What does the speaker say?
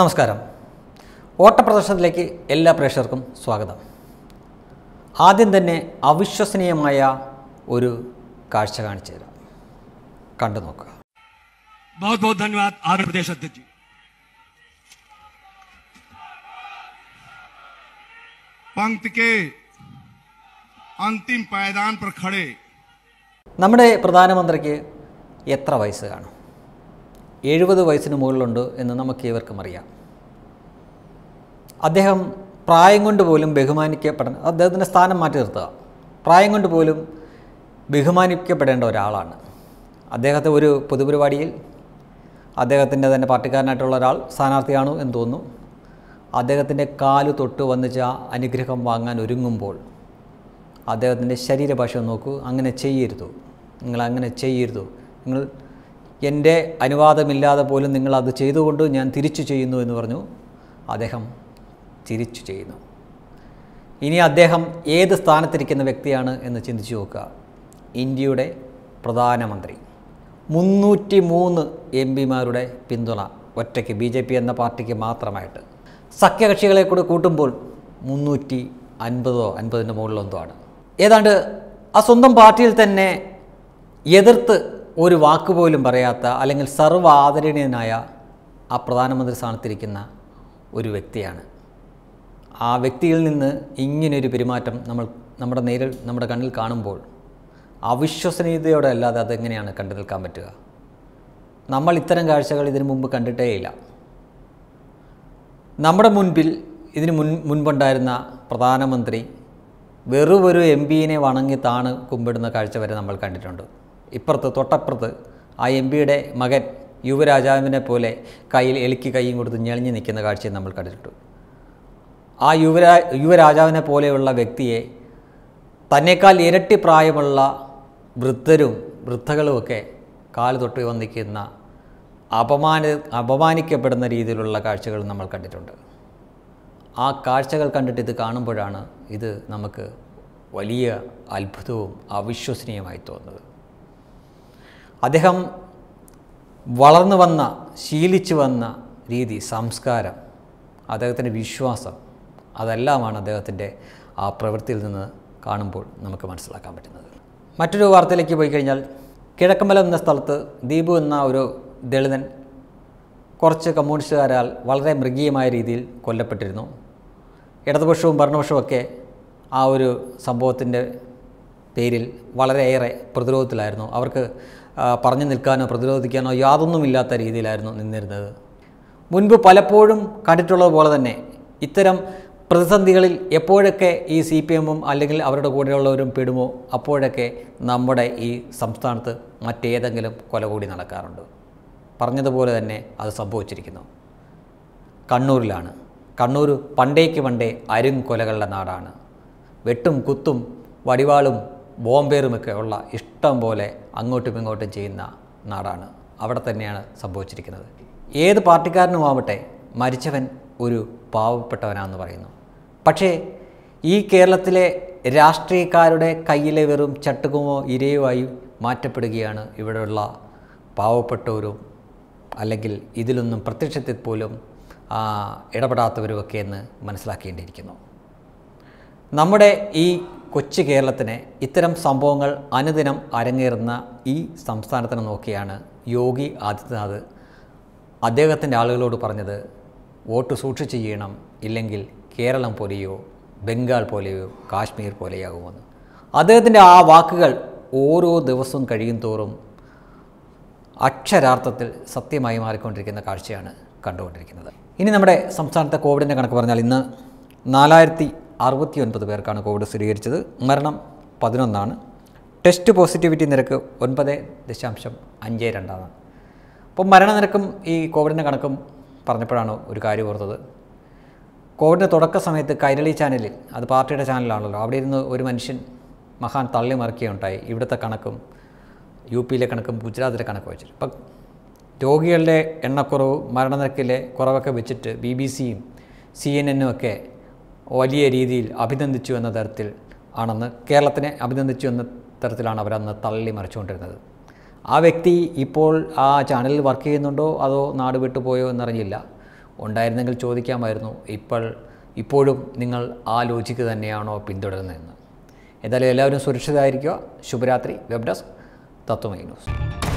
നമസ്കാരം ഓട്ടപ്രദർശനത്തിലേക്ക് എല്ലാ പ്രേക്ഷകർക്കും സ്വാഗതം ആദ്യം തന്നെ അവിശ്വസനീയമായ ഒരു കാഴ്ച കാണിച്ചു തരാം കണ്ടു നോക്കുക बहुत बहुत धन्यवाद प्रदेश अध्यक्ष जी के अंतिम पायदान पर खड़े നമ്മുടെ പ്രധാനമന്ത്രിക്ക് എത്ര വയസ്സ് കാണും എഴുപത് വയസ്സിന് മുകളിലുണ്ട് എന്ന് നമുക്ക് ഏവർക്കും അറിയാം അദ്ദേഹം പ്രായം കൊണ്ട് പോലും ബഹുമാനിക്കപ്പെടുന്ന അദ്ദേഹത്തിൻ്റെ സ്ഥാനം മാറ്റി നിർത്തുക പ്രായം കൊണ്ട് പോലും ബഹുമാനിക്കപ്പെടേണ്ട ഒരാളാണ് അദ്ദേഹത്തെ ഒരു പൊതുപരിപാടിയിൽ അദ്ദേഹത്തിൻ്റെ തന്നെ പാർട്ടിക്കാരനായിട്ടുള്ള ഒരാൾ സ്ഥാനാർത്ഥിയാണോ എന്ന് തോന്നുന്നു അദ്ദേഹത്തിൻ്റെ കാല് തൊട്ട് വന്നിച്ച അനുഗ്രഹം വാങ്ങാൻ ഒരുങ്ങുമ്പോൾ അദ്ദേഹത്തിൻ്റെ ശരീരഭാഷ നോക്കൂ അങ്ങനെ ചെയ്യരുതു നിങ്ങൾ അങ്ങനെ ചെയ്യരുതു നിങ്ങൾ എൻ്റെ അനുവാദമില്ലാതെ പോലും നിങ്ങൾ അത് ചെയ്തുകൊണ്ട് ഞാൻ തിരിച്ചു ചെയ്യുന്നു എന്ന് പറഞ്ഞു അദ്ദേഹം തിരിച്ചു ചെയ്യുന്നു ഇനി അദ്ദേഹം ഏത് സ്ഥാനത്തിരിക്കുന്ന വ്യക്തിയാണ് എന്ന് ചിന്തിച്ചു നോക്കുക ഇന്ത്യയുടെ പ്രധാനമന്ത്രി മുന്നൂറ്റി മൂന്ന് എം പിമാരുടെ പിന്തുണ ഒറ്റയ്ക്ക് ബി ജെ പി എന്ന പാർട്ടിക്ക് മാത്രമായിട്ട് സഖ്യകക്ഷികളെ കൂടെ കൂട്ടുമ്പോൾ മുന്നൂറ്റി അൻപതോ അൻപതിൻ്റെ മുകളിലൊന്നോ ആണ് ഏതാണ്ട് ആ സ്വന്തം പാർട്ടിയിൽ തന്നെ എതിർത്ത് ഒരു വാക്ക് പോലും പറയാത്ത അല്ലെങ്കിൽ സർവ്വ ആദരണീയനായ ആ പ്രധാനമന്ത്രി സ്ഥാനത്തിരിക്കുന്ന ഒരു വ്യക്തിയാണ് ആ വ്യക്തിയിൽ നിന്ന് ഇങ്ങനെയൊരു പെരുമാറ്റം നമ്മൾ നമ്മുടെ നേരിൽ നമ്മുടെ കണ്ണിൽ കാണുമ്പോൾ അവിശ്വസനീയതയോടെ അല്ലാതെ അതെങ്ങനെയാണ് കണ്ടു നിൽക്കാൻ പറ്റുക നമ്മൾ ഇത്തരം കാഴ്ചകൾ ഇതിനു മുമ്പ് കണ്ടിട്ടേയില്ല നമ്മുടെ മുൻപിൽ ഇതിന് മുൻ മുൻപുണ്ടായിരുന്ന പ്രധാനമന്ത്രി വെറുവൊരു എം പിയിനെ വണങ്ങി താണ് കുമ്പിടുന്ന കാഴ്ച വരെ നമ്മൾ കണ്ടിട്ടുണ്ട് ഇപ്പുറത്ത് തൊട്ടപ്പുറത്ത് ആ എം പിയുടെ മകൻ യുവരാജാവിനെ പോലെ കയ്യിൽ എലിക്ക് കൈയും കൊടുത്ത് ഞെളിഞ്ഞു നിൽക്കുന്ന കാഴ്ചയും നമ്മൾ കണ്ടിട്ടുണ്ട് ആ യുവരാ യുവരാജാവിനെ പോലെയുള്ള വ്യക്തിയെ തന്നെക്കാൾ ഇരട്ടി പ്രായമുള്ള വൃദ്ധരും വൃദ്ധകളുമൊക്കെ കാല് തൊട്ട് വന്നിക്കുന്ന അപമാന അപമാനിക്കപ്പെടുന്ന രീതിയിലുള്ള കാഴ്ചകൾ നമ്മൾ കണ്ടിട്ടുണ്ട് ആ കാഴ്ചകൾ കണ്ടിട്ട് ഇത് കാണുമ്പോഴാണ് ഇത് നമുക്ക് വലിയ അത്ഭുതവും അവിശ്വസനീയമായി തോന്നുന്നത് അദ്ദേഹം വളർന്നു വന്ന ശീലിച്ചു വന്ന രീതി സംസ്കാരം അദ്ദേഹത്തിൻ്റെ വിശ്വാസം അതെല്ലാമാണ് അദ്ദേഹത്തിൻ്റെ ആ പ്രവൃത്തിയിൽ നിന്ന് കാണുമ്പോൾ നമുക്ക് മനസ്സിലാക്കാൻ പറ്റുന്നത് മറ്റൊരു വാർത്തയിലേക്ക് പോയി കഴിഞ്ഞാൽ കിഴക്കമ്പലം എന്ന സ്ഥലത്ത് ദീപു എന്ന ഒരു ദളിതൻ കുറച്ച് കമ്മ്യൂണിസ്റ്റുകാരാൽ വളരെ മൃഗീയമായ രീതിയിൽ കൊല്ലപ്പെട്ടിരുന്നു ഇടതുപക്ഷവും ഭരണപക്ഷവുമൊക്കെ ആ ഒരു സംഭവത്തിൻ്റെ പേരിൽ വളരെയേറെ പ്രതിരോധത്തിലായിരുന്നു അവർക്ക് പറഞ്ഞു നിൽക്കാനോ പ്രതിരോധിക്കാനോ യാതൊന്നുമില്ലാത്ത രീതിയിലായിരുന്നു നിന്നിരുന്നത് മുൻപ് പലപ്പോഴും കണ്ടിട്ടുള്ളതുപോലെ തന്നെ ഇത്തരം പ്രതിസന്ധികളിൽ എപ്പോഴൊക്കെ ഈ സി പി എമ്മും അല്ലെങ്കിൽ അവരുടെ കൂടെയുള്ളവരും പെടുമോ അപ്പോഴൊക്കെ നമ്മുടെ ഈ സംസ്ഥാനത്ത് മറ്റേതെങ്കിലും കൊലകൂടി നടക്കാറുണ്ട് പറഞ്ഞതുപോലെ തന്നെ അത് സംഭവിച്ചിരിക്കുന്നു കണ്ണൂരിലാണ് കണ്ണൂർ പണ്ടേക്ക് പണ്ടേ അരും കൊലകളുടെ നാടാണ് വെട്ടും കുത്തും വടിവാളും ബോംബേറുമൊക്കെ ഉള്ള ഇഷ്ടം പോലെ അങ്ങോട്ടും ഇങ്ങോട്ടും ചെയ്യുന്ന നാടാണ് അവിടെ തന്നെയാണ് സംഭവിച്ചിരിക്കുന്നത് ഏത് ആവട്ടെ മരിച്ചവൻ ഒരു പാവപ്പെട്ടവനാണെന്ന് പറയുന്നു പക്ഷേ ഈ കേരളത്തിലെ രാഷ്ട്രീയക്കാരുടെ കയ്യിലെ വെറും ചട്ടുകുമോ ഇരയുമായി മാറ്റപ്പെടുകയാണ് ഇവിടെയുള്ള പാവപ്പെട്ടവരും അല്ലെങ്കിൽ ഇതിലൊന്നും പ്രത്യക്ഷത്തിൽ പോലും ഇടപെടാത്തവരുമൊക്കെ എന്ന് മനസ്സിലാക്കേണ്ടിയിരിക്കുന്നു നമ്മുടെ ഈ കൊച്ചു കേരളത്തിനെ ഇത്തരം സംഭവങ്ങൾ അനുദിനം അരങ്ങേറുന്ന ഈ സംസ്ഥാനത്തിനെ നോക്കിയാണ് യോഗി ആദിത്യനാഥ് അദ്ദേഹത്തിൻ്റെ ആളുകളോട് പറഞ്ഞത് വോട്ട് സൂക്ഷിച്ച് ചെയ്യണം ഇല്ലെങ്കിൽ കേരളം പോലെയോ ബംഗാൾ പോലെയോ കാശ്മീർ പോലെയാകുമെന്ന് അദ്ദേഹത്തിൻ്റെ ആ വാക്കുകൾ ഓരോ ദിവസവും കഴിയും തോറും അക്ഷരാർത്ഥത്തിൽ സത്യമായി മാറിക്കൊണ്ടിരിക്കുന്ന കാഴ്ചയാണ് കണ്ടുകൊണ്ടിരിക്കുന്നത് ഇനി നമ്മുടെ സംസ്ഥാനത്തെ കോവിഡിൻ്റെ കണക്ക് പറഞ്ഞാൽ ഇന്ന് നാലായിരത്തി അറുപത്തിയൊൻപത് പേർക്കാണ് കോവിഡ് സ്ഥിരീകരിച്ചത് മരണം പതിനൊന്നാണ് ടെസ്റ്റ് പോസിറ്റിവിറ്റി നിരക്ക് ഒൻപത് ദശാംശം അഞ്ച് രണ്ടാണ് അപ്പം മരണനിരക്കും ഈ കോവിഡിൻ്റെ കണക്കും പറഞ്ഞപ്പോഴാണ് ഒരു കാര്യം ഓർത്തത് കോവിഡിൻ്റെ തുടക്ക സമയത്ത് കൈരളി ചാനലിൽ അത് പാർട്ടിയുടെ ചാനലാണല്ലോ അവിടെ ഇരുന്ന് ഒരു മനുഷ്യൻ മഹാൻ തള്ളി മറിക്കുകയുണ്ടായി ഇവിടുത്തെ കണക്കും യു പിയിലെ കണക്കും ഗുജറാത്തിലെ കണക്ക് വെച്ചിട്ട് ഇപ്പം രോഗികളുടെ എണ്ണക്കുറവ് മരണനിരക്കിലെ കുറവൊക്കെ വെച്ചിട്ട് ബി ബി സിയും സി എൻ എന്നും ഒക്കെ വലിയ രീതിയിൽ അഭിനന്ദിച്ചു എന്ന തരത്തിൽ ആണെന്ന് കേരളത്തിനെ അഭിനന്ദിച്ചു എന്ന തരത്തിലാണ് അവരന്ന് തള്ളി മറിച്ചുകൊണ്ടിരുന്നത് ആ വ്യക്തി ഇപ്പോൾ ആ ചാനലിൽ വർക്ക് ചെയ്യുന്നുണ്ടോ അതോ നാട് വിട്ടു പോയോ എന്നറിഞ്ഞില്ല ഉണ്ടായിരുന്നെങ്കിൽ ചോദിക്കാമായിരുന്നു ഇപ്പോൾ ഇപ്പോഴും നിങ്ങൾ ആ ലോജിക്ക് തന്നെയാണോ പിന്തുടരുന്നതെന്ന് എന്തായാലും എല്ലാവരും സുരക്ഷിതമായിരിക്കുക ശുഭരാത്രി വെബ് ഡെസ്ക് തത്വമൈ ന്യൂസ്